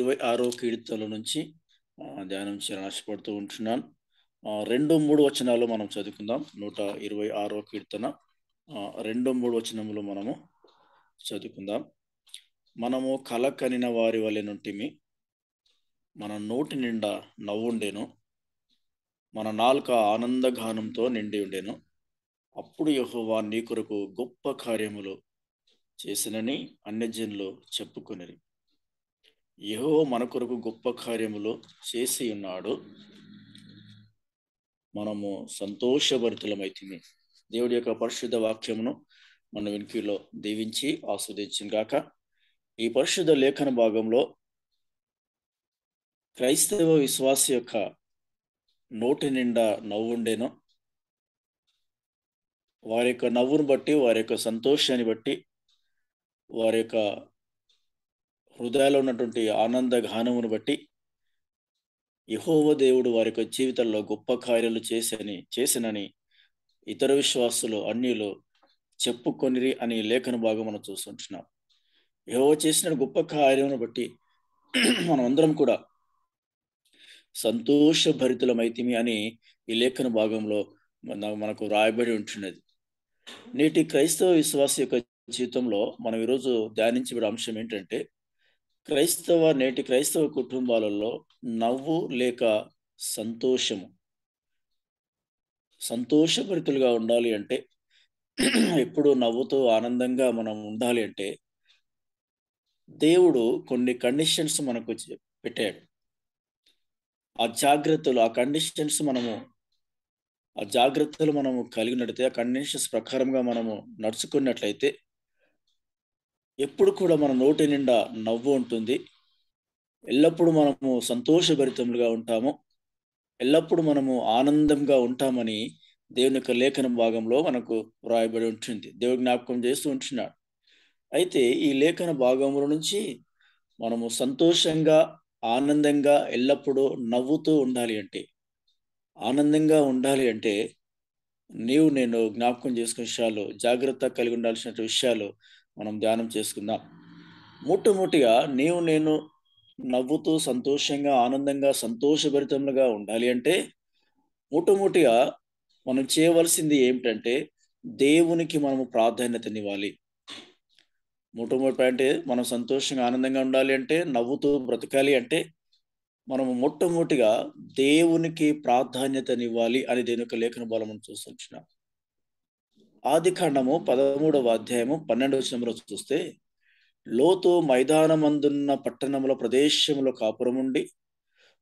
ఇరవై ఆరో కీర్తల నుంచి ధ్యానం చేయాలని ఆశపడుతూ ఉంటున్నాను రెండు మూడు వచనాలు మనం చదువుకుందాం నూట ఇరవై ఆరో కీర్తన రెండు మూడు వచనములు మనము చదువుకుందాం మనము కల కనిన వారి వలె నుంటిమి మన నోటి నిండా నవ్వుండేను మన నాలుక ఆనందగానంతో నిండి ఉండేను అప్పుడు యహోవా నీ కొరకు గొప్ప కార్యములు చేసినని అన్యజనులు చెప్పుకునేది యహో మన కొరకు గొప్ప కార్యములు చేసి ఉన్నాడు మనము సంతోషభరితులమైతుంది దేవుడి యొక్క పరిశుద్ధ వాక్యమును మన వెనుకలో దీవించి ఆస్వాదించిన గాక ఈ పరిశుద్ధ లేఖన భాగంలో క్రైస్తవ విశ్వాస యొక్క నోటి నిండా నవ్వుండేను వారి యొక్క నవ్వును బట్టి వారి యొక్క సంతోషాన్ని బట్టి వారి యొక్క హృదయాల్లో ఉన్నటువంటి ఆనంద ఘానమును బట్టి యహోవ దేవుడు వారి యొక్క జీవితంలో గొప్ప కార్యాలు చేసని చేసినని ఇతర విశ్వాసులు అన్యులు చెప్పుకొనిరి అని లేఖన భాగం మనం చూస్తుంటున్నాం యహోవ చేసిన గొప్ప కార్యమును బట్టి మనమందరం కూడా సంతోష భరితులమైతిమి అని ఈ లేఖన భాగంలో మనకు రాయబడి ఉంటున్నది నేటి క్రైస్తవ విశ్వాస యొక్క జీవితంలో మనం ఈరోజు ధ్యానించబడే అంశం ఏంటంటే క్రైస్తవ నేటి క్రైస్తవ కుటుంబాలలో నవ్వు లేక సంతోషము సంతోషభరితులుగా ఉండాలి అంటే ఎప్పుడు నవ్వుతూ ఆనందంగా మనం ఉండాలి అంటే దేవుడు కొన్ని కండిషన్స్ మనకు పెట్టాడు ఆ జాగ్రత్తలు ఆ కండిషన్స్ మనము ఆ జాగ్రత్తలు మనము కలిగి నడితే ఆ కండిషన్స్ ప్రకారంగా మనము నడుచుకున్నట్లయితే ఎప్పుడు కూడా మన నోటి నిండా నవ్వు ఉంటుంది ఎల్లప్పుడూ మనము సంతోషభరితములుగా ఉంటాము ఎల్లప్పుడూ మనము ఆనందంగా ఉంటామని దేవుని యొక్క లేఖన భాగంలో మనకు వ్రాయబడి ఉంటుంది దేవుడు జ్ఞాపకం చేస్తూ ఉంటున్నాడు అయితే ఈ లేఖన భాగంలో నుంచి మనము సంతోషంగా ఆనందంగా ఎల్లప్పుడూ నవ్వుతూ ఉండాలి అంటే ఆనందంగా ఉండాలి అంటే నీవు నేను జ్ఞాపకం చేసుకునే విషయాలు జాగ్రత్త కలిగి ఉండాల్సిన విషయాలు మనం ధ్యానం చేసుకుందాం మొట్టమొదటిగా నీవు నేను నవ్వుతూ సంతోషంగా ఆనందంగా సంతోషభరితంగా ఉండాలి అంటే మొట్టమొదటిగా మనం చేయవలసింది ఏమిటంటే దేవునికి మనము ప్రాధాన్యతనివ్వాలి మొట్టమొదటి అంటే మనం సంతోషంగా ఆనందంగా ఉండాలి అంటే నవ్వుతూ బ్రతకాలి అంటే మనము మొట్టమొదటిగా దేవునికి ప్రాధాన్యతనివ్వాలి అని దేని యొక్క లేఖన బలం చూస్తున్నాం ఆది ఖండము పదమూడవ అధ్యాయము పన్నెండవ వచనంలో చూస్తే లోతు మైదానమందున్న పట్టణముల ప్రదేశములో కాపురముండి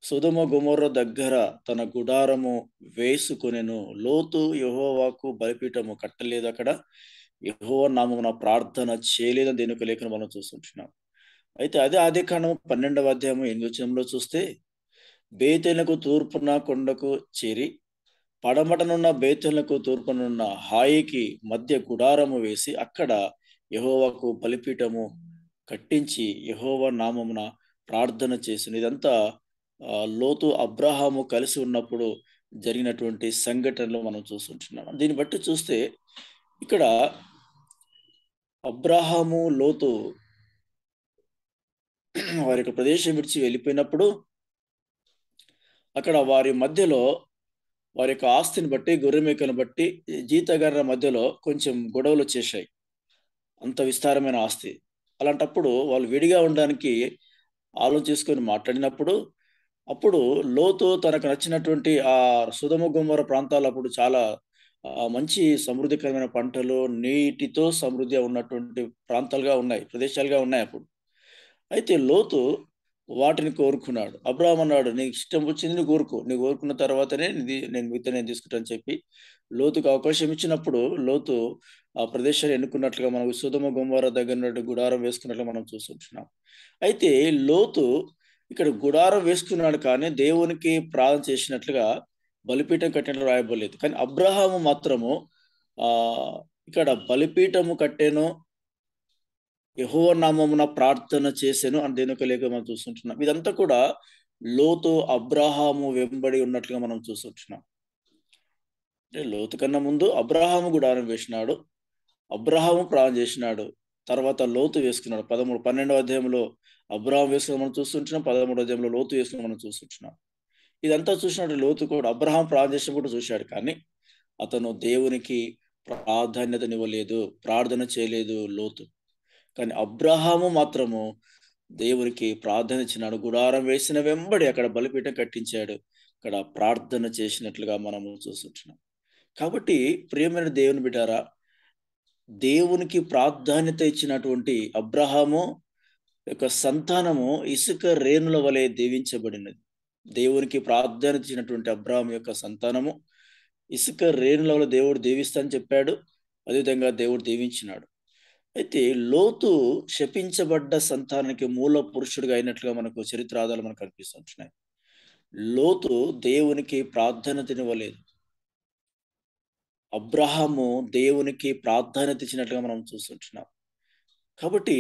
సుధుమ గుమర్ర దగ్గర తన గుడారము వేసుకునేను లోతు యహోవాకు బలిపీఠము కట్టలేదు అక్కడ యహోవ నామమున ప్రార్థన చేయలేదని ఒక లేఖను మనం చూస్తుంటున్నాం అయితే అదే ఆది ఖండము పన్నెండవ అధ్యాయము ఎనిమిది వచనంలో చూస్తే బేతెనకు తూర్పున కొండకు చేరి పడమటనున్న బేతులకు తూర్పునున్న హాయికి మధ్య గుడారము వేసి అక్కడ యహోవాకు బలిపీఠము కట్టించి యహోవ నామమున ప్రార్థన చేసింది ఇదంతా లోతు అబ్రహాము కలిసి ఉన్నప్పుడు జరిగినటువంటి సంఘటనలు మనం చూస్తుంటున్నాం దీన్ని బట్టి చూస్తే ఇక్కడ అబ్రహాము లోతు వారి యొక్క ప్రదేశం విడిచి వెళ్ళిపోయినప్పుడు అక్కడ వారి మధ్యలో వారి యొక్క ఆస్తిని బట్టి గొర్రెమేకను బట్టి జీతగర్ర మధ్యలో కొంచెం గొడవలు వచ్చేసాయి అంత విస్తారమైన ఆస్తి అలాంటప్పుడు వాళ్ళు విడిగా ఉండడానికి ఆలోచించుకొని మాట్లాడినప్పుడు అప్పుడు లోతు తనకు నచ్చినటువంటి ఆ సుధమ గుమ్మర ప్రాంతాలు అప్పుడు చాలా మంచి సమృద్ధికరమైన పంటలు నీటితో సమృద్ధిగా ఉన్నటువంటి ప్రాంతాలుగా ఉన్నాయి ప్రదేశాలుగా ఉన్నాయి అప్పుడు అయితే లోతు వాటిని కోరుకున్నాడు అబ్రాహం అన్నాడు నీకు ఇష్టం వచ్చింది నీ కోరుకో నీ కోరుకున్న తర్వాతనే నిధి నేను మిగతా నేను తీసుకుంటాను చెప్పి లోతుకు అవకాశం ఇచ్చినప్పుడు లోతు ఆ ప్రదేశాన్ని ఎన్నుకున్నట్లుగా మనం సుధమ గుమ్మార దగ్గర గుడారం వేసుకున్నట్లు మనం చూస్తుంటున్నాం అయితే లోతు ఇక్కడ గుడారం వేసుకున్నాడు కానీ దేవునికి ప్రార్థన చేసినట్లుగా బలిపీఠం కట్టినట్లు రాయబడలేదు కానీ అబ్రహాము మాత్రము ఆ ఇక్కడ బలిపీఠము కట్టేను యహో నామమున ప్రార్థన చేశాను అని దేనిక లేక మనం చూస్తుంటున్నాం ఇదంతా కూడా లోతు అబ్రాహాము వెంబడి ఉన్నట్లుగా మనం చూస్తుంటున్నాం అంటే లోతు కన్నా ముందు అబ్రాహాము గుడారం వేసినాడు అబ్రాహాము ప్రాణం చేసినాడు తర్వాత లోతు వేసుకున్నాడు పదమూడు పన్నెండవ అధ్యాయంలో అబ్రాహం వేసుకుని మనం చూస్తుంటున్నాం పదమూడు అధ్యాయంలో లోతు వేసుకుని మనం చూస్తుంటున్నాం ఇదంతా చూసినట్టు లోతు కూడా అబ్రహాం ప్రాణం చేసినప్పుడు చూశాడు కానీ అతను దేవునికి ప్రాధాన్యతనివ్వలేదు ప్రార్థన చేయలేదు లోతు కానీ అబ్రహాము మాత్రము దేవునికి ప్రార్థన ఇచ్చినాడు గుడారం వేసిన వెంబడి అక్కడ బలిపీఠం కట్టించాడు అక్కడ ప్రార్థన చేసినట్లుగా మనము చూస్తున్నాం కాబట్టి ప్రియమైన దేవుని బిడ్డారా దేవునికి ప్రాధాన్యత ఇచ్చినటువంటి అబ్రహాము యొక్క సంతానము ఇసుక రేణుల వలె దీవించబడినది దేవునికి ప్రార్థన ఇచ్చినటువంటి అబ్రహం యొక్క సంతానము ఇసుక రేణుల వల్ల దేవుడు దీవిస్తా అని చెప్పాడు అదేవిధంగా దేవుడు దీవించినాడు అయితే లోతు శపించబడ్డ సంతానానికి మూల పురుషుడిగా అయినట్లుగా మనకు చరిత్ర మనకు కనిపిస్తుంటున్నాయి లోతు దేవునికి ప్రాధాన్యత ఇవ్వలేదు అబ్రహాము దేవునికి ప్రాధాన్యత ఇచ్చినట్లుగా మనం చూస్తుంటున్నాం కాబట్టి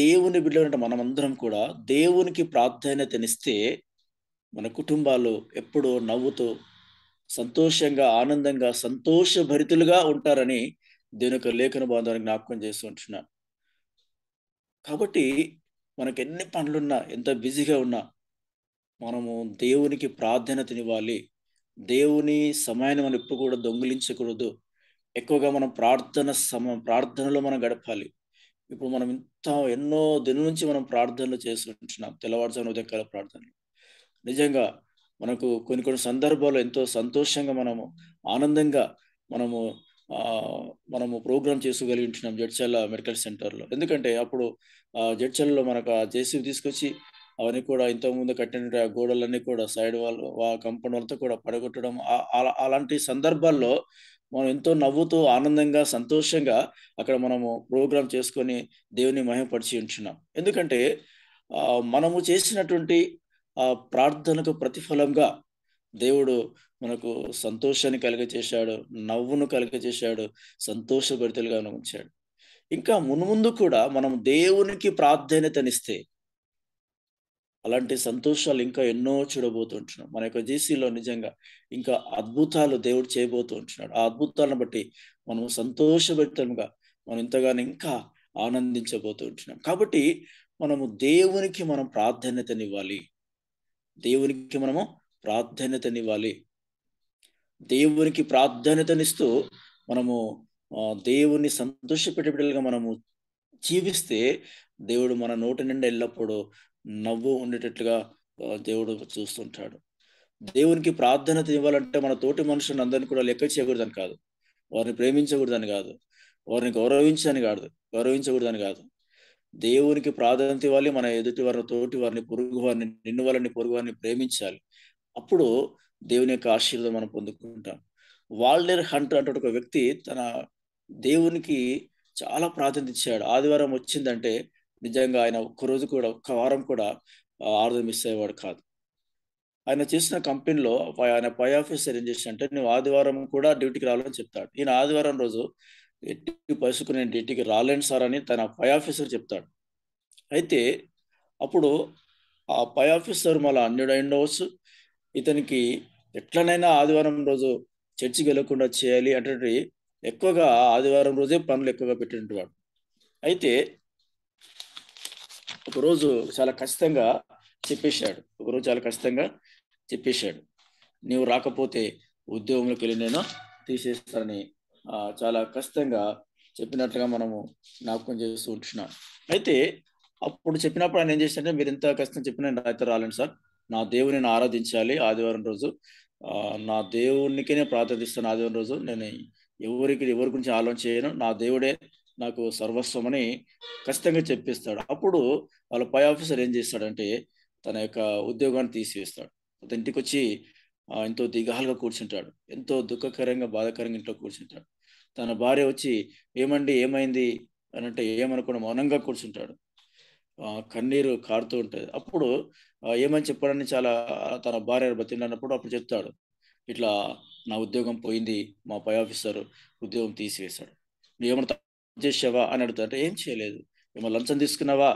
దేవుని బిడ్డ మనమందరం కూడా దేవునికి ప్రాధాన్యతనిస్తే మన కుటుంబాలు ఎప్పుడూ నవ్వుతూ సంతోషంగా ఆనందంగా సంతోషభరితులుగా ఉంటారని దేని యొక్క లేఖన బాధను జ్ఞాపకం చేస్తూ ఉంటున్నాను కాబట్టి మనకు ఎన్ని పనులున్నా ఎంత బిజీగా ఉన్నా మనము దేవునికి ప్రాధాన్యతనివ్వాలి దేవుని సమయాన్ని మనం ఎప్పుడు కూడా దొంగిలించకూడదు ఎక్కువగా మనం ప్రార్థన సమ ప్రార్థనలో మనం గడపాలి ఇప్పుడు మనం ఇంత ఎన్నో దిన నుంచి మనం ప్రార్థనలు చేస్తుంటున్నాం తెల్లవారుజాము ఉదయకాల ప్రార్థనలు నిజంగా మనకు కొన్ని కొన్ని సందర్భాల్లో ఎంతో సంతోషంగా మనము ఆనందంగా మనము మనము ప్రోగ్రామ్ చేసుకోగలిగించినాం జడ్చల్ల మెడికల్ సెంటర్లో ఎందుకంటే అప్పుడు జడ్చల్లో మనకు ఆ జేసీబీ తీసుకొచ్చి అవన్నీ కూడా ఇంతకుముందు కట్టిన గోడలన్నీ కూడా సైడ్ వాళ్ళు ఆ కంపౌండ్ వాళ్ళతో కూడా పడగొట్టడం అలాంటి సందర్భాల్లో మనం ఎంతో నవ్వుతూ ఆనందంగా సంతోషంగా అక్కడ మనము ప్రోగ్రామ్ చేసుకొని దేవుని మహిమపరిచి ఉంచున్నాం ఎందుకంటే మనము చేసినటువంటి ప్రార్థనకు ప్రతిఫలంగా దేవుడు మనకు సంతోషాన్ని చేశాడు నవ్వును కలుగజేశాడు సంతోషభరితులుగాను ఉంచాడు ఇంకా మునుముందు కూడా మనం దేవునికి ప్రాధాన్యతనిస్తే అలాంటి సంతోషాలు ఇంకా ఎన్నో చూడబోతూ ఉంటున్నాం మన యొక్క జీసీలో నిజంగా ఇంకా అద్భుతాలు దేవుడు చేయబోతూ ఉంటున్నాడు ఆ అద్భుతాలను బట్టి మనం సంతోషభరితంగా మనం ఇంతగానో ఇంకా ఆనందించబోతూ ఉంటున్నాం కాబట్టి మనము దేవునికి మనం ప్రాధాన్యతనివ్వాలి దేవునికి మనము ప్రాధాన్యతనివ్వాలి దేవునికి ప్రాధాన్యతనిస్తూ మనము దేవుని సంతోష పెట్టబిడ్డలుగా మనము జీవిస్తే దేవుడు మన నోటి నుండి ఎల్లప్పుడూ నవ్వు ఉండేటట్లుగా దేవుడు చూస్తుంటాడు దేవునికి ప్రార్థనత ఇవ్వాలంటే మన తోటి మనుషులను అందరినీ కూడా లెక్క చేయకూడదని కాదు వారిని ప్రేమించకూడదని కాదు వారిని గౌరవించని కాదు గౌరవించకూడదని కాదు దేవునికి ప్రాధాన్యత ఇవ్వాలి మన ఎదుటి వారిని తోటి వారిని పొరుగు వారిని నిన్ను వారిని పొరుగు వారిని ప్రేమించాలి అప్పుడు దేవుని యొక్క ఆశీర్వాదం మనం పొందుకుంటాం వాల్డేర్ హంటర్ అంటే ఒక వ్యక్తి తన దేవునికి చాలా ప్రాధాన్యత ఇచ్చాడు ఆదివారం వచ్చిందంటే నిజంగా ఆయన ఒక్కరోజు కూడా ఒక్క వారం కూడా ఆరుదం మిస్ అయ్యేవాడు కాదు ఆయన చేసిన కంపెనీలో ఆయన పై ఆఫీసర్ ఏం అంటే నువ్వు ఆదివారం కూడా డ్యూటీకి రావాలని చెప్తాడు ఈయన ఆదివారం రోజు ఎట్టి పరిస్థితి నేను డ్యూటీకి రాలేను సార్ అని తన పై ఆఫీసర్ చెప్తాడు అయితే అప్పుడు ఆ పై ఆఫీసర్ మళ్ళీ అన్యుడు అయి ఇతనికి ఎట్లనైనా ఆదివారం రోజు చర్చికి వెళ్లకుండా చేయాలి అంటే ఎక్కువగా ఆదివారం రోజే పనులు ఎక్కువగా పెట్టినటువంటి అయితే ఒకరోజు చాలా ఖచ్చితంగా చెప్పేశాడు ఒకరోజు చాలా ఖచ్చితంగా చెప్పేశాడు నీవు రాకపోతే ఉద్యోగంలోకి వెళ్ళి నేను తీసేస్తానని చాలా ఖచ్చితంగా చెప్పినట్లుగా మనము జ్ఞాపకం చేస్తూ ఉంటున్నాను అయితే అప్పుడు చెప్పినప్పుడు ఆయన ఏం చేశాడంటే మీరు ఎంత కష్టం చెప్పినా అయితే రాలేండి సార్ నా దేవుని ఆరాధించాలి ఆదివారం రోజు నా దేవునికి నేను ప్రార్థిస్తాను ఆదివారం రోజు నేను ఎవరికి ఎవరి గురించి ఆలోచన చేయను నా దేవుడే నాకు సర్వస్వమని ఖచ్చితంగా చెప్పిస్తాడు అప్పుడు వాళ్ళ పై ఆఫీసర్ ఏం చేస్తాడంటే తన యొక్క ఉద్యోగాన్ని తీసివేస్తాడు అతని ఇంటికి వచ్చి ఎంతో దిగాలుగా కూర్చుంటాడు ఎంతో దుఃఖకరంగా బాధాకరంగా ఇంట్లో కూర్చుంటాడు తన భార్య వచ్చి ఏమండి ఏమైంది అని అంటే ఏమనుకున్న మౌనంగా కూర్చుంటాడు కన్నీరు కారుతూ ఉంటుంది అప్పుడు ఏమని చెప్పాడని చాలా తన భార్య బతిండినప్పుడు అప్పుడు చెప్తాడు ఇట్లా నా ఉద్యోగం పోయింది మా పై ఆఫీసర్ ఉద్యోగం తీసివేశాడు నువ్వేమన్నా చేసావా అని అడుగుతాడు ఏం చేయలేదు ఏమో లంచం తీసుకున్నావా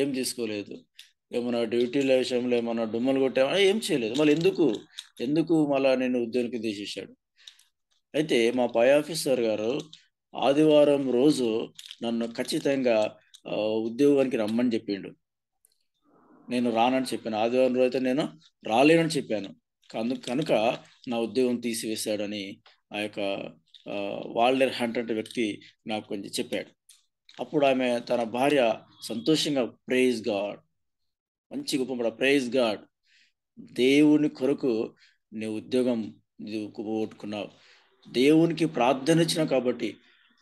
ఏం తీసుకోలేదు ఏమన్నా డ్యూటీల విషయంలో ఏమన్నా డుమ్మలు కొట్టావా ఏం చేయలేదు మళ్ళీ ఎందుకు ఎందుకు మళ్ళీ నేను ఉద్యోగానికి తీసేసాడు అయితే మా పై ఆఫీసర్ గారు ఆదివారం రోజు నన్ను ఖచ్చితంగా ఉద్యోగానికి రమ్మని చెప్పిండు నేను రానని చెప్పాను ఆదివారం రోజైతే నేను రాలేనని చెప్పాను కను కనుక నా ఉద్యోగం తీసివేశాడని ఆ యొక్క వాల్డర్ హంట అంటే వ్యక్తి నాకు కొంచెం చెప్పాడు అప్పుడు ఆమె తన భార్య సంతోషంగా ప్రైజ్ గాడ్ మంచి గొప్పపడ ప్రైజ్ గాడ్ దేవుని కొరకు నీ ఉద్యోగం పోగొట్టుకున్నావు దేవునికి ప్రార్థన ఇచ్చినావు కాబట్టి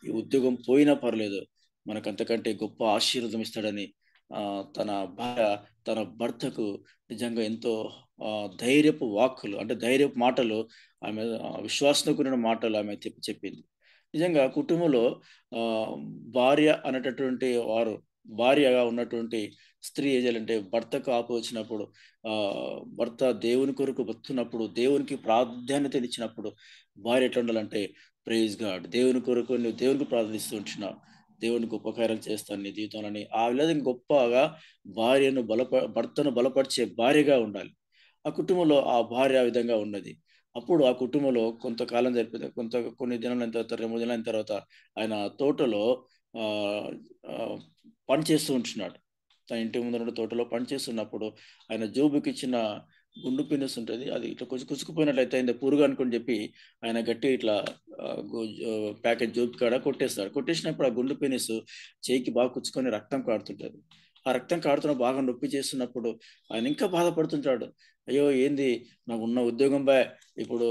ఈ ఉద్యోగం పోయినా పర్లేదు మనకు అంతకంటే గొప్ప ఆశీర్వదం ఇస్తాడని తన భార్య తన భర్తకు నిజంగా ఎంతో ధైర్యపు వాక్కులు అంటే ధైర్యపు మాటలు ఆమె విశ్వాసంతో కూడిన మాటలు ఆమె చెప్పి చెప్పింది నిజంగా కుటుంబంలో భార్య అనేటటువంటి వారు భార్యగా ఉన్నటువంటి స్త్రీ ఏజాలంటే భర్తకు ఆపు వచ్చినప్పుడు భర్త దేవుని కొరకు బతున్నప్పుడు దేవునికి ప్రాధాన్యత ఇచ్చినప్పుడు భార్య ఎట్లా ఉండాలంటే ప్రేజ్ గాడ్ దేవుని కొరకు నువ్వు దేవునికి ప్రార్థిస్తూ ఉంటున్నావు దేవునికి ఉపకారం చేస్తాను నీ జీవితంలోని ఆ విధంగా గొప్పగా భార్యను బలప భర్తను బలపరిచే భార్యగా ఉండాలి ఆ కుటుంబంలో ఆ భార్య ఆ విధంగా ఉన్నది అప్పుడు ఆ కుటుంబంలో కొంతకాలం జరిపితే కొంత కొన్ని దినాల తర్వాత రెండు దినాల తర్వాత ఆయన తోటలో పని చేస్తూ ఉంటున్నాడు తన ఇంటి ముందు తోటలో పని చేస్తున్నప్పుడు ఆయన జోబుకి ఇచ్చిన గుండు పీనస్ ఉంటుంది అది ఇట్లా కొంచెం కుసుకుపోయినట్లయితే ఆయన పురుగు అనుకుని చెప్పి ఆయన గట్టి ఇట్లా ప్యాకెట్ జోపి కాడ కొట్టేస్తాడు కొట్టేసినప్పుడు ఆ గుండు పీనస్ చేయికి బాగా కుచ్చుకొని రక్తం కాడుతుంటుంది ఆ రక్తం కాడుతున్న బాగా నొప్పి చేస్తున్నప్పుడు ఆయన ఇంకా బాధపడుతుంటాడు అయ్యో ఏంది నాకు ఉన్న ఉద్యోగం బా ఇప్పుడు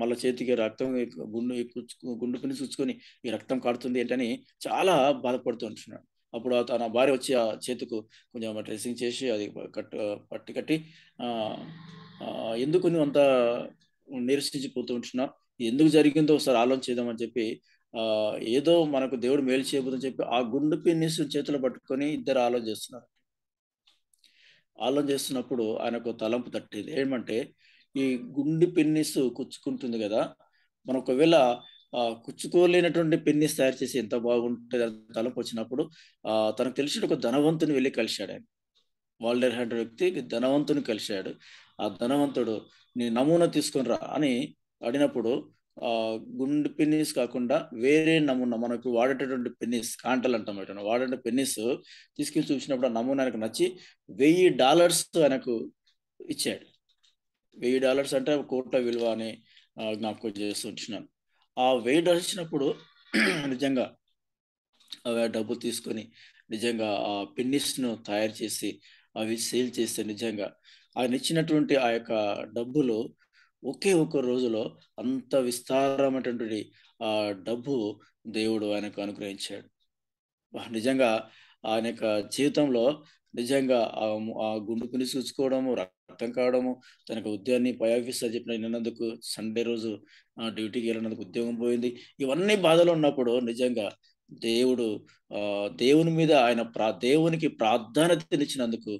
మళ్ళీ చేతికి రక్తం గుండు గుండు పిని చూసుకొని ఈ రక్తం కాడుతుంది ఏంటని చాలా బాధపడుతూ ఉంటున్నాడు అప్పుడు తన భార్య వచ్చి ఆ చేతుకు కొంచెం డ్రెస్సింగ్ చేసి అది కట్ పట్టి కట్టి ఎందుకు నువ్వు అంత ఉంటున్నా ఎందుకు జరిగిందో ఒకసారి ఆలోచన చేద్దామని చెప్పి ఏదో మనకు దేవుడు మేలు చేయబోదని చెప్పి ఆ గుండు పిన్నిసు చేతులు పట్టుకొని ఇద్దరు ఆలోచన చేస్తున్నారు ఆలోచన చేస్తున్నప్పుడు ఆయనకు తలంపు తట్టేది ఏమంటే ఈ గుండు పిన్నిసు కుచ్చుకుంటుంది కదా మనం ఒకవేళ ఆ కుచ్చుకోలేనటువంటి పెన్నిస్ తయారు చేసి ఎంత బాగుంటుంది తలపు వచ్చినప్పుడు ఆ తనకు తెలిసిన ఒక ధనవంతుని వెళ్ళి కలిశాడు ఆయన వాల్డర్ హ్యాండ్ వ్యక్తి ధనవంతుని కలిశాడు ఆ ధనవంతుడు నీ నమూనా తీసుకునిరా అని అడిగినప్పుడు ఆ గుండు పెన్నిస్ కాకుండా వేరే నమూనా మనకు వాడేటటువంటి పెన్నిస్ కాంటలు అంటాం బయట వాడే పెన్నిస్ తీసుకెళ్లి చూసినప్పుడు ఆ నమూనా ఆయనకు నచ్చి వెయ్యి డాలర్స్ ఆయనకు ఇచ్చాడు వెయ్యి డాలర్స్ అంటే కోట్ల విలువ అని జ్ఞాపకం చేస్తూ ఉంటున్నాను ఆ వెయిట్ వచ్చినప్పుడు నిజంగా డబ్బు తీసుకొని నిజంగా ఆ పిన్నిస్ను తయారు చేసి అవి సేల్ చేస్తే నిజంగా ఆయన ఇచ్చినటువంటి ఆ యొక్క డబ్బులు ఒకే ఒక రోజులో అంత విస్తారమైనటువంటి ఆ డబ్బు దేవుడు ఆయనకు అనుగ్రహించాడు నిజంగా ఆయన యొక్క జీవితంలో నిజంగా ఆ గుండుకుని చూసుకోవడము రక్తం కావడము తనకు ఉద్యోగాన్ని పై అని చెప్పిన వెళ్ళినందుకు సండే రోజు డ్యూటీకి వెళ్ళినందుకు ఉద్యోగం పోయింది ఇవన్నీ బాధలు ఉన్నప్పుడు నిజంగా దేవుడు దేవుని మీద ఆయన ప్రా దేవునికి ప్రాధాన్యతనిచ్చినందుకు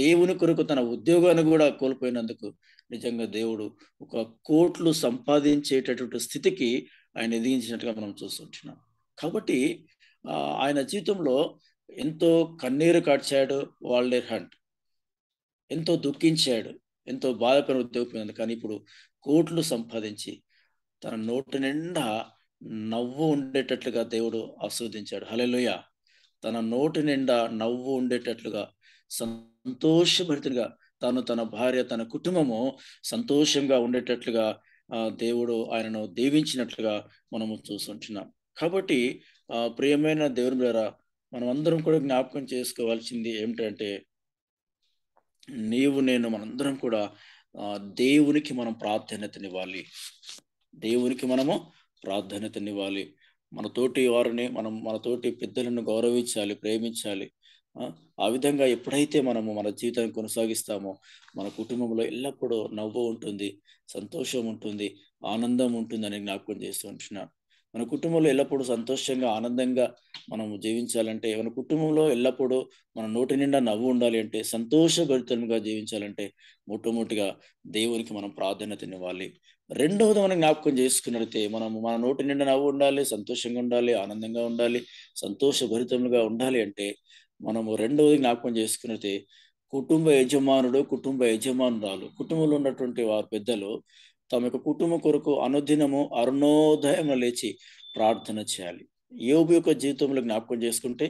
దేవుని కొరకు తన ఉద్యోగాన్ని కూడా కోల్పోయినందుకు నిజంగా దేవుడు ఒక కోట్లు సంపాదించేటటువంటి స్థితికి ఆయన ఎదిగించినట్టుగా మనం చూస్తుంటున్నాం కాబట్టి ఆయన జీవితంలో ఎంతో కన్నీరు కాడ్చాడు వాల్డేర్ హంట్ ఎంతో దుఃఖించాడు ఎంతో బాధపడిన ఉద్యోగపోయింది కానీ ఇప్పుడు కోట్లు సంపాదించి తన నోటి నిండా నవ్వు ఉండేటట్లుగా దేవుడు ఆస్వాదించాడు హలెలుయ తన నోటి నిండా నవ్వు ఉండేటట్లుగా సంతోషభరితుడిగా తను తన భార్య తన కుటుంబము సంతోషంగా ఉండేటట్లుగా దేవుడు ఆయనను దీవించినట్లుగా మనము చూస్తుంటున్నాం కాబట్టి ప్రియమైన దేవుని ద్వారా మనం అందరం కూడా జ్ఞాపకం చేసుకోవాల్సింది ఏమిటంటే నీవు నేను మనందరం కూడా దేవునికి మనం ప్రాధాన్యతనివ్వాలి దేవునికి మనము ప్రాధాన్యతనివ్వాలి మన తోటి వారిని మనం మన తోటి పెద్దలను గౌరవించాలి ప్రేమించాలి ఆ విధంగా ఎప్పుడైతే మనము మన జీవితాన్ని కొనసాగిస్తామో మన కుటుంబంలో ఎల్లప్పుడూ నవ్వు ఉంటుంది సంతోషం ఉంటుంది ఆనందం ఉంటుంది అని జ్ఞాపకం చేస్తూ ఉంటున్నాను మన కుటుంబంలో ఎల్లప్పుడూ సంతోషంగా ఆనందంగా మనం జీవించాలంటే మన కుటుంబంలో ఎల్లప్పుడూ మన నోటి నిండా నవ్వు ఉండాలి అంటే సంతోషభరితంగా జీవించాలంటే మొట్టమొదటిగా దేవునికి మనం ప్రాధాన్యతనివ్వాలి రెండవది మనం జ్ఞాపకం చేసుకున్నట్లయితే మనం మన నోటి నిండా నవ్వు ఉండాలి సంతోషంగా ఉండాలి ఆనందంగా ఉండాలి సంతోషభరితంగా ఉండాలి అంటే మనము రెండవది జ్ఞాపకం చేసుకున్నట్లయితే కుటుంబ యజమానుడు కుటుంబ యజమానురాలు కుటుంబంలో ఉన్నటువంటి వారు పెద్దలు తమ యొక్క కుటుంబ కొరకు అనుదినము అరుణోదయంగా లేచి ప్రార్థన చేయాలి యోబు యొక్క జీవితంలో జ్ఞాపకం చేసుకుంటే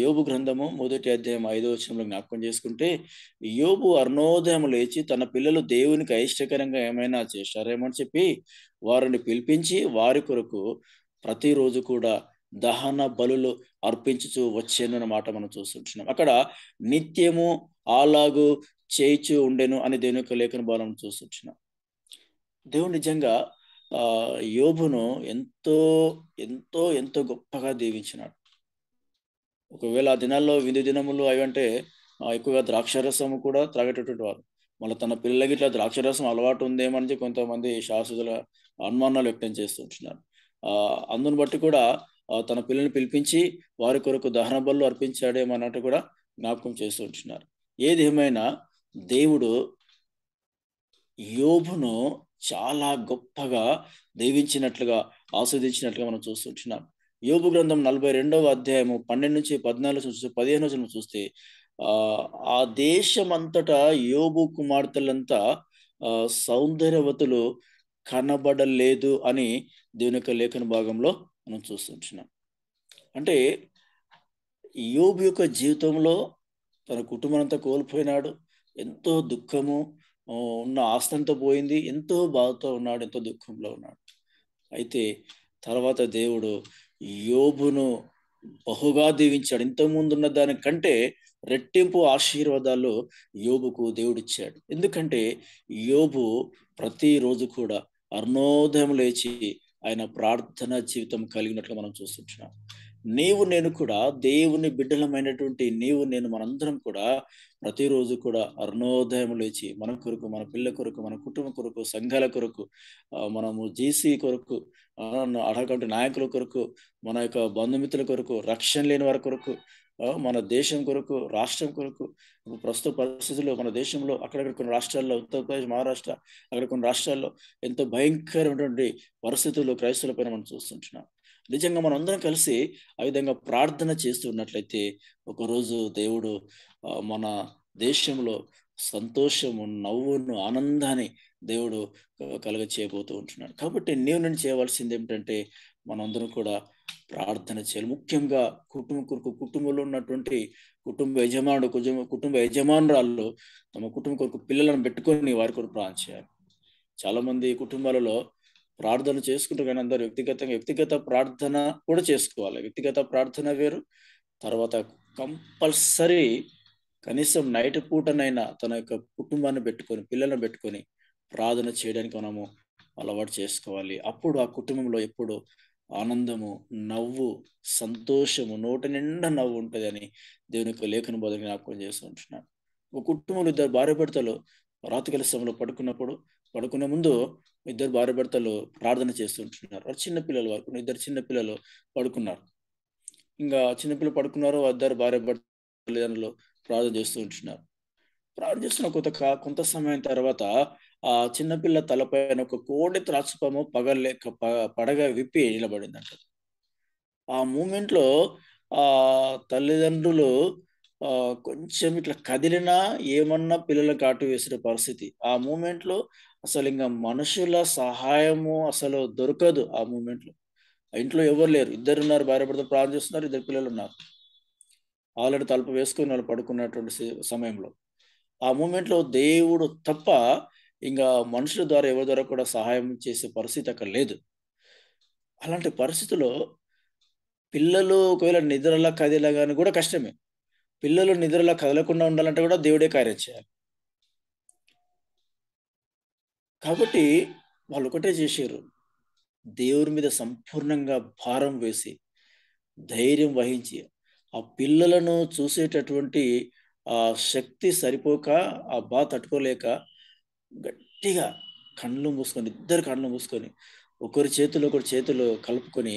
యోబు గ్రంథము మొదటి అధ్యాయం ఐదో వచనంలో జ్ఞాపకం చేసుకుంటే యోబు అరుణోదయం లేచి తన పిల్లలు దేవునికి అయిష్టకరంగా ఏమైనా చేశారేమో అని చెప్పి వారిని పిలిపించి వారి కొరకు ప్రతిరోజు కూడా దహన బలులు అర్పించుచూ వచ్చేనన్నమాట మనం చూస్తుంటున్నాం అక్కడ నిత్యము ఆలాగు చేయిచు ఉండెను అని దేవుని యొక్క లేఖన బాలం చూస్తున్నాం దేవుడు నిజంగా ఆ యోబును ఎంతో ఎంతో ఎంతో గొప్పగా దీవించినాడు ఒకవేళ ఆ దినాల్లో విందు దినములు అంటే ఎక్కువగా ద్రాక్షరసము కూడా త్రాగేటటువంటి వారు మళ్ళీ తన పిల్లలకి ఇట్లా ద్రాక్షరసం అలవాటు ఉందేమని కొంతమంది శాశ్వతుల అనుమానాలు వ్యక్తం చేస్తుంటున్నారు అందును బట్టి కూడా తన పిల్లల్ని పిలిపించి వారి కొరకు దహన బళ్ళు అర్పించాడేమన్నట్టు కూడా జ్ఞాపకం చేస్తూ ఉంటున్నారు ఏది ఏమైనా దేవుడు యోబును చాలా గొప్పగా దీవించినట్లుగా ఆస్వాదించినట్లుగా మనం చూస్తుంటున్నాం యోగు గ్రంథం నలభై రెండవ అధ్యాయము పన్నెండు నుంచి పద్నాలుగు చూస్తే పదిహేను నుంచి చూస్తే ఆ దేశం అంతటా యోగు కుమార్తెలంతా సౌందర్యవతులు కనబడలేదు అని దేవుని యొక్క లేఖన భాగంలో మనం చూస్తుంటున్నాం అంటే యోగు యొక్క జీవితంలో తన కుటుంబం అంతా కోల్పోయినాడు ఎంతో దుఃఖము ఉన్న ఆస్తంతో పోయింది ఎంతో బాధతో ఉన్నాడు ఎంతో దుఃఖంలో ఉన్నాడు అయితే తర్వాత దేవుడు యోబును బహుగా దీవించాడు ఇంతకుముందు ఉన్న దానికంటే రెట్టింపు ఆశీర్వాదాలు యోబుకు దేవుడిచ్చాడు ఎందుకంటే యోబు ప్రతిరోజు కూడా అర్ణోదయం లేచి ఆయన ప్రార్థన జీవితం కలిగినట్లు మనం చూస్తుంటున్నాం నీవు నేను కూడా దేవుని బిడ్డలమైనటువంటి నీవు నేను మనందరం కూడా ప్రతిరోజు కూడా అరుణోదయం లేచి మన కొరకు మన పిల్ల కొరకు మన కుటుంబ కొరకు సంఘాల కొరకు మనము జీసీ కొరకు అడగటువంటి నాయకుల కొరకు మన యొక్క బంధుమిత్రుల కొరకు రక్షణ లేని వారి కొరకు మన దేశం కొరకు రాష్ట్రం కొరకు ప్రస్తుత పరిస్థితుల్లో మన దేశంలో అక్కడక్కడ కొన్ని రాష్ట్రాల్లో ఉత్తరప్రదేశ్ మహారాష్ట్ర అక్కడ కొన్ని రాష్ట్రాల్లో ఎంతో భయంకరమైనటువంటి పరిస్థితుల్లో క్రైస్తవుల పైన మనం చూస్తుంటున్నాం నిజంగా మనం అందరం కలిసి ఆ విధంగా ప్రార్థన చేస్తున్నట్లయితే ఒకరోజు దేవుడు మన దేశంలో సంతోషము నవ్వును ఆనందాన్ని దేవుడు కలుగ చేయబోతూ ఉంటున్నాడు కాబట్టి నేను నేను చేయవలసింది ఏమిటంటే మనందరం కూడా ప్రార్థన చేయాలి ముఖ్యంగా కుటుంబ కొరకు కుటుంబంలో ఉన్నటువంటి కుటుంబ యజమానుడు కుటుంబ యజమానురాళ్ళు తమ కుటుంబ కొరకు పిల్లలను పెట్టుకొని వారి కొరకు ప్రార్థన చేయాలి చాలా మంది కుటుంబాలలో ప్రార్థన చేసుకుంటూ కానీ అందరు వ్యక్తిగతంగా వ్యక్తిగత ప్రార్థన కూడా చేసుకోవాలి వ్యక్తిగత ప్రార్థన వేరు తర్వాత కంపల్సరీ కనీసం నైట్ పూటనైనా తన యొక్క కుటుంబాన్ని పెట్టుకొని పిల్లలను పెట్టుకొని ప్రార్థన చేయడానికి మనము అలవాటు చేసుకోవాలి అప్పుడు ఆ కుటుంబంలో ఎప్పుడు ఆనందము నవ్వు సంతోషము నోటి నిండా నవ్వు ఉంటుంది అని దేవుని యొక్క లేఖను బోధన జ్ఞాపకం చేస్తూ ఉంటున్నాను ఒక కుటుంబంలో ఇద్దరు భార్య భర్తలు రాతి సమయంలో పడుకున్నప్పుడు పడుకునే ముందు ఇద్దరు భార్య భర్తలు ప్రార్థన చేస్తుంటున్నారు వారు చిన్నపిల్లలు వరకు ఇద్దరు చిన్నపిల్లలు పడుకున్నారు ఇంకా చిన్నపిల్లలు పడుకున్నారు ఇద్దరు భార్య భర్తలు తల్లిదండ్రులు ప్రార్థన చేస్తూ ఉంటున్నారు ప్రార్థన చేస్తున్న కొంత కొంత సమయం తర్వాత ఆ చిన్నపిల్ల తలపైన ఒక కోడి త్రాసుపము పగలేక పడగ విప్పి అంట ఆ మూమెంట్లో ఆ తల్లిదండ్రులు కొంచెం ఇట్లా కదిలినా ఏమన్నా పిల్లలకు అటు వేసిన పరిస్థితి ఆ మూమెంట్లో అసలు ఇంకా మనుషుల సహాయము అసలు దొరకదు ఆ మూమెంట్లో ఇంట్లో ఎవరు లేరు ఇద్దరు ఉన్నారు భార్య భర్త ప్రార్థన చేస్తున్నారు ఇద్దరు పిల్లలు ఉన్నారు ఆల్రెడీ తలుపు వేసుకుని వాళ్ళు పడుకున్నటువంటి సమయంలో ఆ మూమెంట్లో దేవుడు తప్ప ఇంకా మనుషుల ద్వారా ఎవరి ద్వారా కూడా సహాయం చేసే పరిస్థితి అక్కడ లేదు అలాంటి పరిస్థితుల్లో పిల్లలు ఒకవేళ నిద్రలా కదిలగాని కూడా కష్టమే పిల్లలు నిద్రలా కదలకుండా ఉండాలంటే కూడా దేవుడే కార్యం చేయాలి కాబట్టి వాళ్ళు ఒకటే చేశారు దేవుని మీద సంపూర్ణంగా భారం వేసి ధైర్యం వహించి ఆ పిల్లలను చూసేటటువంటి ఆ శక్తి సరిపోక ఆ బాధ తట్టుకోలేక గట్టిగా కళ్ళు మూసుకొని ఇద్దరు కండ్లు మూసుకొని ఒకరి చేతిలో ఒకరి చేతిలో కలుపుకొని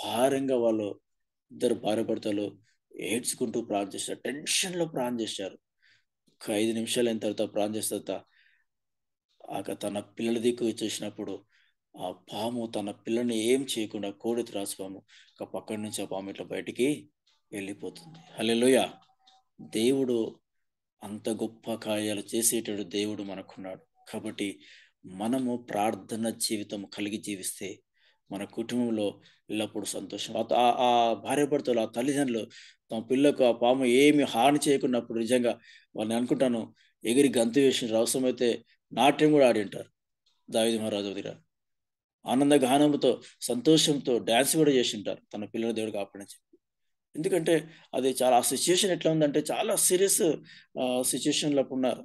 భారంగా వాళ్ళు ఇద్దరు భార్యభర్తలు ఏడ్చుకుంటూ ప్రాణం చేశారు టెన్షన్లో ప్రాణం చేశారు ఒక ఐదు నిమిషాలు అయిన తర్వాత ప్రాణం చేసిన తర్వాత ఆక తన పిల్లల దిక్కు చూసినప్పుడు ఆ పాము తన పిల్లని ఏం చేయకుండా కోడి త్రాసు పాము ఒక పక్కన నుంచి ఆ పాము ఇట్లా బయటికి వెళ్ళిపోతుంది హలెలుయ దేవుడు అంత గొప్ప కార్యాలు చేసేటడు దేవుడు మనకున్నాడు కాబట్టి మనము ప్రార్థన జీవితం కలిగి జీవిస్తే మన కుటుంబంలో ఎల్లప్పుడూ సంతోషం ఆ భార్య భర్తలు ఆ తల్లిదండ్రులు తమ పిల్లకు ఆ పాము ఏమి హాని చేయకున్నప్పుడు నిజంగా వాళ్ళని అనుకుంటాను ఎగిరి గంతు వేసిన అవసరమైతే నాట్యం కూడా ఆడి ఉంటారు దావేది మహారాజు దగ్గర ఆనంద గానంతో సంతోషంతో డ్యాన్స్ కూడా చేసి ఉంటారు తన పిల్లల దేవుడు కాపాడని చెప్పి ఎందుకంటే అది చాలా ఆ సిచ్యుయేషన్ ఎట్లా ఉందంటే చాలా సీరియస్ సిచ్యుయేషన్లో ఉన్నారు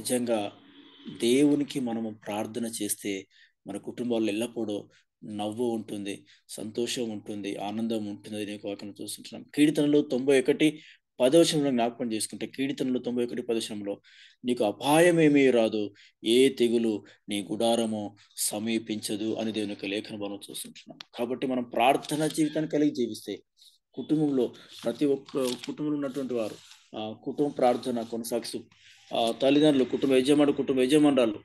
నిజంగా దేవునికి మనము ప్రార్థన చేస్తే మన కుటుంబాల్లో ఎల్లప్పుడూ నవ్వు ఉంటుంది సంతోషం ఉంటుంది ఆనందం ఉంటుంది అనే ఒక చూస్తుంటున్నాం కీర్తనలు తొంభై ఒకటి పదవచనంలో జ్ఞాపకం చేసుకుంటే కీర్తనలు తొంభై ఒకటి పదవచనంలో నీకు అపాయమేమీ రాదు ఏ తెగులు నీ గుడారము సమీపించదు అని దేవుని యొక్క లేఖన మనం చూస్తుంటున్నాం కాబట్టి మనం ప్రార్థన జీవితాన్ని కలిగి జీవిస్తే కుటుంబంలో ప్రతి ఒక్క కుటుంబంలో ఉన్నటువంటి వారు కుటుంబ ప్రార్థన కొనసాగిస్తూ తల్లిదండ్రులు కుటుంబ యజమాని కుటుంబ యజమానురాలు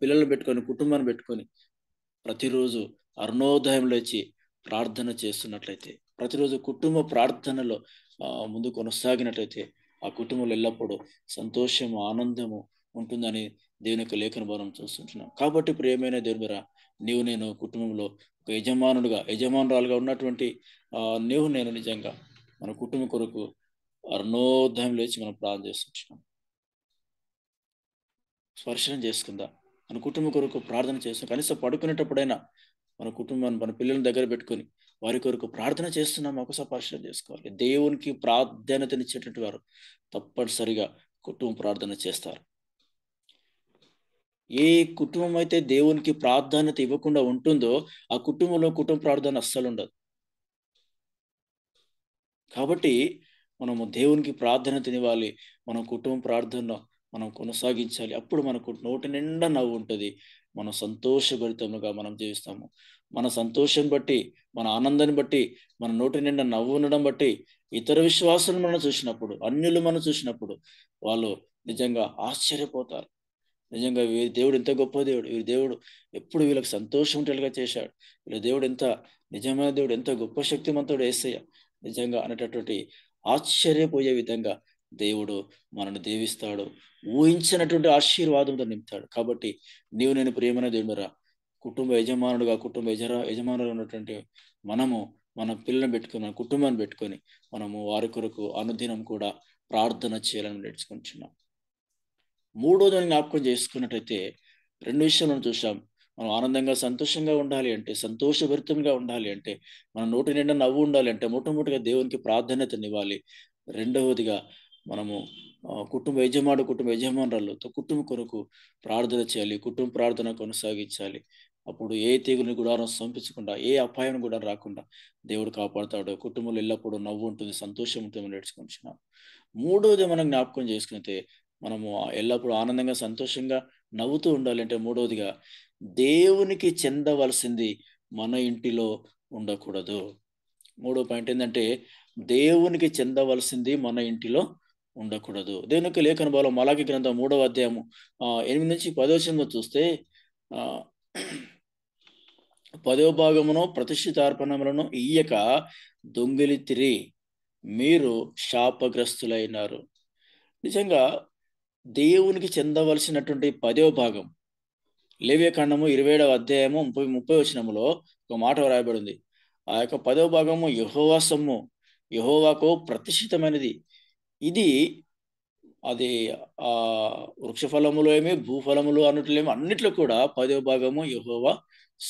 పిల్లలను పెట్టుకొని కుటుంబాన్ని పెట్టుకొని ప్రతిరోజు అరుణోదయం లేచి ప్రార్థన చేస్తున్నట్లయితే ప్రతిరోజు కుటుంబ ప్రార్థనలో ముందు కొనసాగినట్లయితే ఆ కుటుంబంలో ఎల్లప్పుడూ సంతోషము ఆనందము ఉంటుందని దేవుని యొక్క లేఖన భావం చూస్తుంటున్నాం కాబట్టి ప్రియమైన దేవుని నీవు నేను కుటుంబంలో ఒక యజమానుడుగా యజమానురాలుగా ఉన్నటువంటి నీవు నేను నిజంగా మన కుటుంబం కొరకు అర్ణోదయం లేచి మనం ప్రార్థన చేస్తున్నాం స్పర్శనం చేసుకుందా మన కుటుంబం కొరకు ప్రార్థన చేస్తాం కనీసం పడుకునేటప్పుడైనా మన కుటుంబాన్ని మన పిల్లల దగ్గర పెట్టుకొని వారి కొరకు ప్రార్థన చేస్తున్నాం ఒకసారి పరిశీలన చేసుకోవాలి దేవునికి ప్రాధాన్యతనిచ్చేటట్టు వారు తప్పనిసరిగా కుటుంబ ప్రార్థన చేస్తారు ఏ కుటుంబం అయితే దేవునికి ప్రాధాన్యత ఇవ్వకుండా ఉంటుందో ఆ కుటుంబంలో కుటుంబ ప్రార్థన అస్సలు ఉండదు కాబట్టి మనము దేవునికి ప్రాధాన్యత ఇవ్వాలి మనం కుటుంబ ప్రార్థన మనం కొనసాగించాలి అప్పుడు మనకు నోటి నిండా నవ్వు ఉంటుంది మనం సంతోషభరితంగా మనం జీవిస్తాము మన సంతోషం బట్టి మన ఆనందాన్ని బట్టి మన నోటి నిండా నవ్వు ఉండడం బట్టి ఇతర విశ్వాసులు మనం చూసినప్పుడు అన్యులు మనం చూసినప్పుడు వాళ్ళు నిజంగా ఆశ్చర్యపోతారు నిజంగా వీరి దేవుడు ఎంత గొప్ప దేవుడు వీరి దేవుడు ఎప్పుడు వీళ్ళకి సంతోషం ఉండేలాగా చేశాడు వీళ్ళ దేవుడు ఎంత నిజమైన దేవుడు ఎంత గొప్ప శక్తిమంతుడు వేసేయ నిజంగా అనేటటువంటి ఆశ్చర్యపోయే విధంగా దేవుడు మనను దీవిస్తాడు ఊహించినటువంటి ఆశీర్వాదంతో నింపుతాడు కాబట్టి నీవు నేను ప్రేమైన దేవుడు కుటుంబ యజమానుడుగా కుటుంబ యజ యజమానులు ఉన్నటువంటి మనము మన పిల్లలను పెట్టుకుని మన కుటుంబాన్ని పెట్టుకొని మనము వారి కొరకు అనుదినం కూడా ప్రార్థన చేయాలని నేర్చుకుంటున్నాం మూడో దాన్ని జ్ఞాపకం చేసుకున్నట్టయితే రెండు విషయాలు మనం చూసాం మనం ఆనందంగా సంతోషంగా ఉండాలి అంటే సంతోషభరితంగా ఉండాలి అంటే మన నోటి నిండా నవ్వు ఉండాలి అంటే మొట్టమొదటిగా దేవునికి ప్రాధాన్యతనివ్వాలి రెండవదిగా మనము కుటుంబ యజమానుడు కుటుంబ యజమానులతో కుటుంబ కొరకు ప్రార్థన చేయాలి కుటుంబ ప్రార్థన కొనసాగించాలి అప్పుడు ఏ తీగుని గుడారం సంపించకుండా ఏ అపాయం కూడా రాకుండా దేవుడు కాపాడుతాడు కుటుంబంలో ఎల్లప్పుడూ నవ్వు ఉంటుంది సంతోషం ఉంటుంది నేర్చుకుంటున్నాం మూడవది మనం జ్ఞాపకం చేసుకుంటే మనము ఎల్లప్పుడూ ఆనందంగా సంతోషంగా నవ్వుతూ ఉండాలంటే మూడవదిగా దేవునికి చెందవలసింది మన ఇంటిలో ఉండకూడదు మూడో పాయింట్ ఏంటంటే దేవునికి చెందవలసింది మన ఇంటిలో ఉండకూడదు దేవునికి లేఖన బాలం మలాకి గ్రంథం మూడవ అధ్యాయము ఎనిమిది నుంచి పదో చూస్తే పదో భాగమును ప్రతిష్ఠితార్పణములను ఇయ్యక దొంగిలితిరి మీరు శాపగ్రస్తులైనారు నిజంగా దేవునికి చెందవలసినటువంటి పదో భాగం లేవ్యకాండము ఇరవై అధ్యాయము ముప్పై ముప్పై వచనములో ఒక మాట వ్రాయబడింది ఆ యొక్క పదో భాగము యహోవా సొమ్ము యహోవాకు ప్రతిష్ఠితమైనది ఇది అది ఆ వృక్షఫలములు ఏమి భూఫలములు అన్నట్లేమి అన్నిట్లో కూడా పదో భాగము యహోవా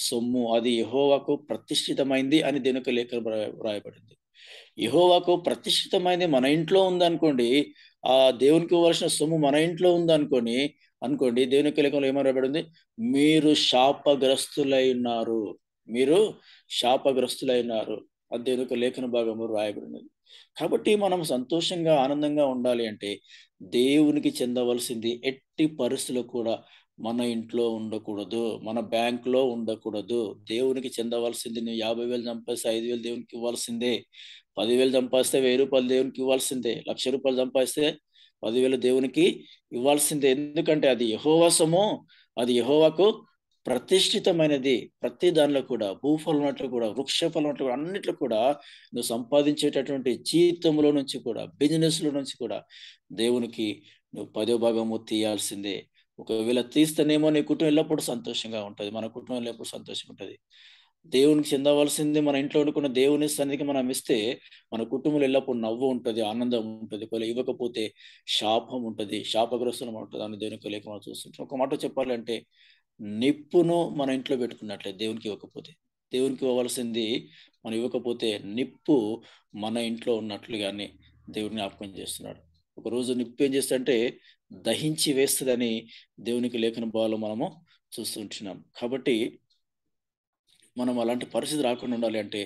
సొమ్ము అది యహోవాకు ప్రతిష్ఠితమైంది అని దీనికి లేఖ రాయబడింది యహోవాకు ప్రతిష్ఠితమైంది మన ఇంట్లో ఉందనుకోండి ఆ దేవునికి ఇవ్వాల్సిన సొమ్ము మన ఇంట్లో ఉందనుకొని అనుకోండి దేవునికి లేఖంలో ఏమని రాయబడింది మీరు శాపగ్రస్తులై ఉన్నారు మీరు శాపగ్రస్తులై ఉన్నారు అది దేవునికి లేఖన భాగము రాయబడినది కాబట్టి మనం సంతోషంగా ఆనందంగా ఉండాలి అంటే దేవునికి చెందవలసింది ఎట్టి పరిస్థితులు కూడా మన ఇంట్లో ఉండకూడదు మన బ్యాంక్లో ఉండకూడదు దేవునికి చెందవలసింది నువ్వు యాభై వేలు సంపాదిస్తే ఐదు వేలు దేవునికి ఇవ్వాల్సిందే పదివేలు సంపాదిస్తే వెయ్యి రూపాయలు దేవునికి ఇవ్వాల్సిందే లక్ష రూపాయలు సంపాదిస్తే పదివేలు దేవునికి ఇవ్వాల్సిందే ఎందుకంటే అది యహోవాసము అది యహోవాకు ప్రతిష్ఠితమైనది ప్రతి దానిలో కూడా భూఫలం భూఫలంలో కూడా వృక్ష ఫలంలో కూడా అన్నిట్లో కూడా నువ్వు సంపాదించేటటువంటి జీతంలో నుంచి కూడా బిజినెస్లో నుంచి కూడా దేవునికి నువ్వు పదో భాగము తీయాల్సిందే ఒకవేళ తీస్తేనేమో నీ కుటుంబం ఎల్లప్పుడూ సంతోషంగా ఉంటుంది మన కుటుంబం ఎల్లప్పుడు సంతోషంగా ఉంటుంది దేవునికి చెందవలసింది మన ఇంట్లో ఉండుకున్న దేవుని సన్నిధికి మనం ఇస్తే మన కుటుంబంలో ఎల్లప్పుడూ నవ్వు ఉంటుంది ఆనందం ఉంటుంది కొలు ఇవ్వకపోతే శాపం ఉంటుంది శాపగ్రస్తులం ఉంటుంది అని దేవుని లేక మనం చూస్తుంటాం ఒక మాట చెప్పాలంటే నిప్పును మన ఇంట్లో పెట్టుకున్నట్లే దేవునికి ఇవ్వకపోతే దేవునికి ఇవ్వవలసింది మనం ఇవ్వకపోతే నిప్పు మన ఇంట్లో ఉన్నట్లుగానే దేవుడిని జ్ఞాపకం చేస్తున్నాడు ఒకరోజు నిప్పు ఏం చేస్తుంటే దహించి వేస్తుందని దేవునికి లేఖన భావాలు మనము చూస్తుంటున్నాం కాబట్టి మనం అలాంటి పరిస్థితి రాకుండా ఉండాలి అంటే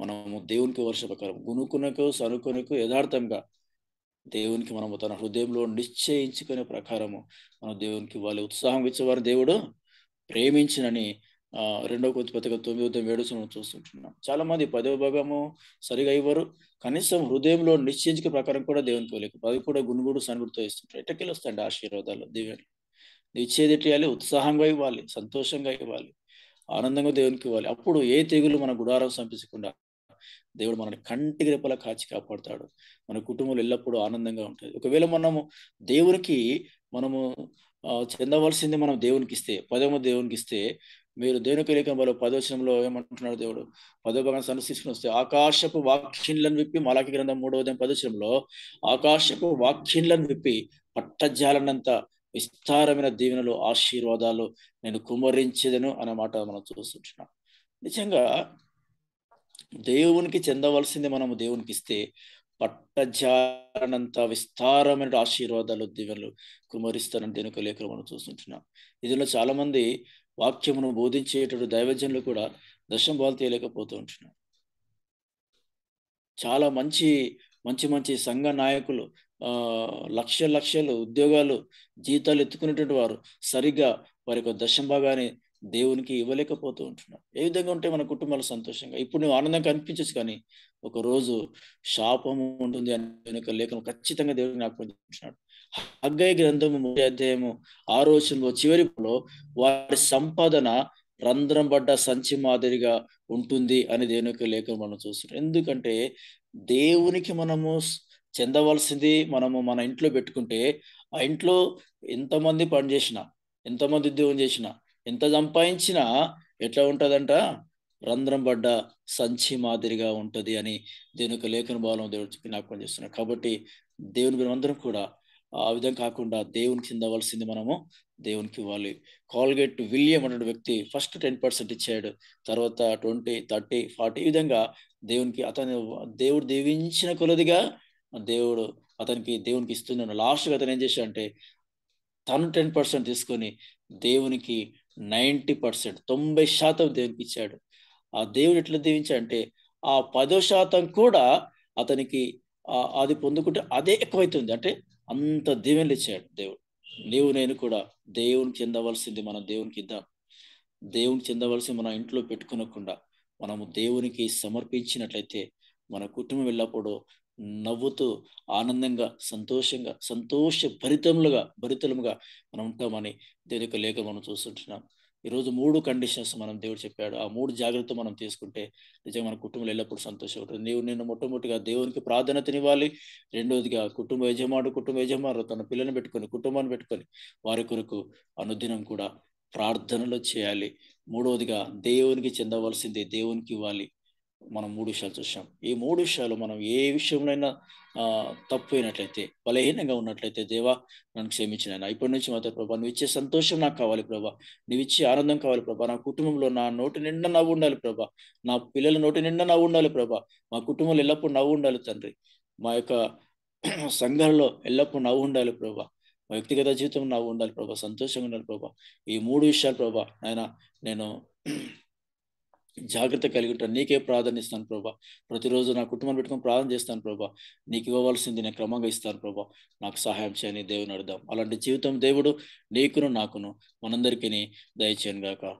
మనము దేవునికి వర్ష ప్రకారం గునుకునకు సనుకునకు యథార్థంగా దేవునికి మనము తన హృదయంలో నిశ్చయించుకునే ప్రకారము మనం దేవునికి వాళ్ళు ఉత్సాహం ఇచ్చేవారు దేవుడు ప్రేమించినని రెండవ కొద్దిపతిగా తొమ్మిదో వేడుసను చూస్తుంటున్నాం చాలా మంది పదవ భాగము సరిగా ఇవ్వరు కనీసం హృదయంలో నిశ్చయించక ప్రకారం కూడా దేవుని తోలేకు అవి కూడా గునుగుడు సనుగుడితో ఇస్తుంటారు ఎట్టకెళ్ళి వస్తాయండి ఆశీర్వాదాలు దేవుని ఇచ్చేది ఇవ్వాలి ఉత్సాహంగా ఇవ్వాలి సంతోషంగా ఇవ్వాలి ఆనందంగా దేవునికి ఇవ్వాలి అప్పుడు ఏ తెగులు మన గుడారం సంపించకుండా దేవుడు మనల్ని కంటికి రెప్పలా కాచి కాపాడుతాడు మన కుటుంబంలో ఎల్లప్పుడూ ఆనందంగా ఉంటుంది ఒకవేళ మనము దేవునికి మనము చెందవలసింది మనం దేవునికి ఇస్తే పదవ దేవునికి ఇస్తే మీరు దేవునికి లేఖంలో పదోచనంలో ఏమంటున్నాడు దేవుడు పదో భాగం సందర్శించుకుని వస్తే ఆకాశపు వాక్యంలను విప్పి మలాకి గ్రంథం మూడవదయం పదోచనంలో ఆకాశపు వాక్యంలను విప్పి పట్టజాలనంత విస్తారమైన దీవెనలు ఆశీర్వాదాలు నేను కుమరించేదను అనే మాట మనం చూస్తుంటున్నాం నిజంగా దేవునికి చెందవలసింది మనము దేవునికి ఇస్తే పట్టజారనంత విస్తారమైన ఆశీర్వాదాలు దీవెనలు కుమరిస్తారని దేనిక లేఖలు మనం చూస్తుంటున్నాం ఇదిలో చాలా మంది వాక్యమును బోధించేటటువంటి దైవజన్లు కూడా దశం బాలు తీయలేకపోతూ ఉంటున్నారు చాలా మంచి మంచి మంచి సంఘ నాయకులు లక్ష లక్షలు ఉద్యోగాలు జీతాలు ఎత్తుకునేటువంటి వారు సరిగ్గా వారి యొక్క దశంభాగాన్ని భాగాన్ని దేవునికి ఇవ్వలేకపోతూ ఉంటున్నాం ఏ విధంగా ఉంటే మన కుటుంబాలు సంతోషంగా ఇప్పుడు నువ్వు ఆనందంగా కనిపించచ్చు కానీ ఒక రోజు శాపము ఉంటుంది అని ఒక లేఖను ఖచ్చితంగా దేవుడిని జ్ఞాపకం చేస్తున్నాడు హగ్గయ గ్రంథము మూడు అధ్యాయము ఆ రోజుల్లో చివరిలో వారి సంపాదన రంధ్రం పడ్డ సంచి మాదిరిగా ఉంటుంది అని దేవుని యొక్క లేఖను మనం చూస్తున్నాం ఎందుకంటే దేవునికి మనము చెందవలసింది మనము మన ఇంట్లో పెట్టుకుంటే ఆ ఇంట్లో ఎంతమంది పని చేసినా ఎంతమంది ఉద్యోగం చేసినా ఎంత సంపాదించినా ఎట్లా ఉంటుందంట రంధ్రం పడ్డ సంచి మాదిరిగా ఉంటుంది అని దేని యొక్క లేఖన బాలం దేవుడు చెప్పి జ్ఞాపకం చేస్తున్నాడు కాబట్టి దేవుని అందరం కూడా ఆ విధం కాకుండా దేవునికి చెందవలసింది మనము దేవునికి ఇవ్వాలి కాల్గేట్ విలియం అనే వ్యక్తి ఫస్ట్ టెన్ పర్సెంట్ ఇచ్చాడు తర్వాత ట్వంటీ థర్టీ ఫార్టీ ఈ విధంగా దేవునికి అతను దేవుడు దీవించిన కొలదిగా దేవుడు అతనికి దేవునికి ఇస్తున్నాను లాస్ట్గా అతను ఏం చేశాడంటే తను టెన్ పర్సెంట్ తీసుకొని దేవునికి నైంటీ పర్సెంట్ తొంభై శాతం దేవునికి ఇచ్చాడు ఆ దేవుడు ఎట్లా దీవించాడంటే ఆ పదో శాతం కూడా అతనికి అది పొందుకుంటే అదే ఎక్కువైతుంది అంటే అంత దేవుని ఇచ్చాడు దేవుడు నీవు నేను కూడా దేవుని చెందవలసింది మనం దేవునికి ఇద్దాం దేవుని చెందవలసి మన ఇంట్లో పెట్టుకునకుండా మనము దేవునికి సమర్పించినట్లయితే మన కుటుంబం వెళ్ళప్పుడు నవ్వుతూ ఆనందంగా సంతోషంగా సంతోష భరితములుగా భరితములుగా మనం ఉంటామని దేని యొక్క లేఖ మనం చూస్తుంటున్నాం ఈరోజు మూడు కండిషన్స్ మనం దేవుడు చెప్పాడు ఆ మూడు జాగ్రత్త మనం తీసుకుంటే నిజంగా మన కుటుంబంలో ఎల్లప్పుడు సంతోషం ఉంటుంది నీవు నేను మొట్టమొదటిగా దేవునికి ప్రాధాన్యతనివ్వాలి రెండవదిగా కుటుంబ యజమాడు కుటుంబ యజమానులు తన పిల్లల్ని పెట్టుకొని కుటుంబాన్ని పెట్టుకొని వారి కొరకు అనుదినం కూడా ప్రార్థనలు చేయాలి మూడవదిగా దేవునికి చెందవలసింది దేవునికి ఇవ్వాలి మనం మూడు విషయాలు చూసాం ఈ మూడు విషయాలు మనం ఏ తప్పు తప్పైనట్లయితే బలహీనంగా ఉన్నట్లయితే దేవా నన్ను క్షమించిన ఇప్పటి నుంచి మాత్రం ప్రభా నువ్వు ఇచ్చే సంతోషం నాకు కావాలి ప్రభా నువ్వు ఇచ్చే ఆనందం కావాలి ప్రభా నా కుటుంబంలో నా నోటి నిండా నవ్వు ఉండాలి ప్రభా నా పిల్లల నోటి నిండా నవ్వు ఉండాలి ప్రభా మా కుటుంబంలో ఎల్లప్పుడూ నవ్వు ఉండాలి తండ్రి మా యొక్క సంఘాలలో ఎల్లప్పుడూ నవ్వు ఉండాలి ప్రభా వ్యక్తిగత జీవితం నవ్వు ఉండాలి ప్రభా సంతోషంగా ఉండాలి ప్రభా ఈ మూడు విషయాలు ప్రభా నాయన నేను జాగ్రత్త కలిగి ఉంటాను నీకే ప్రార్థన ఇస్తాను ప్రభా ప్రతిరోజు నా కుటుంబం పెట్టుకుని ప్రార్థన చేస్తాను ప్రభా నీకు ఇవ్వవలసింది నేను క్రమంగా ఇస్తాను ప్రభా నాకు సహాయం చేయని దేవుని అడుదాం అలాంటి జీవితం దేవుడు నీకును నాకును మనందరికీ దయచేయను గాక